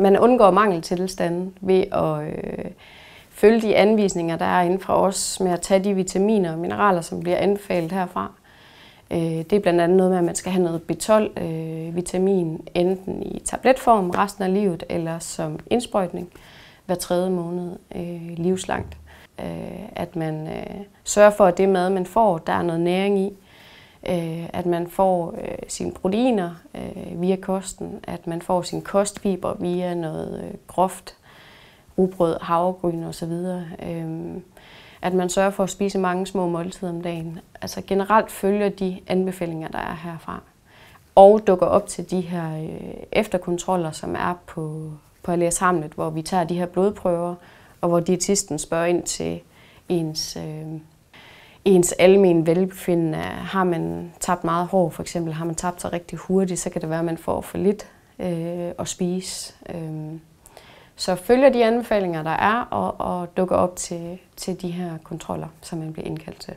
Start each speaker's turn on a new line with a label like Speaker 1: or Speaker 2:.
Speaker 1: man undgår mangeltilstanden ved at øh, følge de anvisninger, der er inden for os med at tage de vitaminer og mineraler, som bliver anbefalet herfra. Øh, det er blandt andet noget med, at man skal have noget B12-vitamin, øh, enten i tabletform resten af livet, eller som indsprøjtning hver tredje måned øh, livslangt. Øh, at man øh, sørger for, at det mad, man får, der er noget næring i, Øh, at man får øh, sine proteiner øh, via kosten, at man får sin kostfiber via noget øh, groft rugbrød, havregryn osv., øh, at man sørger for at spise mange små måltider om dagen. Altså generelt følger de anbefalinger, der er herfra. Og dukker op til de her øh, efterkontroller, som er på, på Alias Hamlet, hvor vi tager de her blodprøver, og hvor diætisten spørger ind til ens øh, ens almen velbefindende. Har man tabt meget hår, for eksempel, har man tabt sig rigtig hurtigt, så kan det være, at man får for lidt øh, at spise. Øh. Så følger de anbefalinger, der er, og, og dukker op til, til de her kontroller, som man bliver indkaldt til.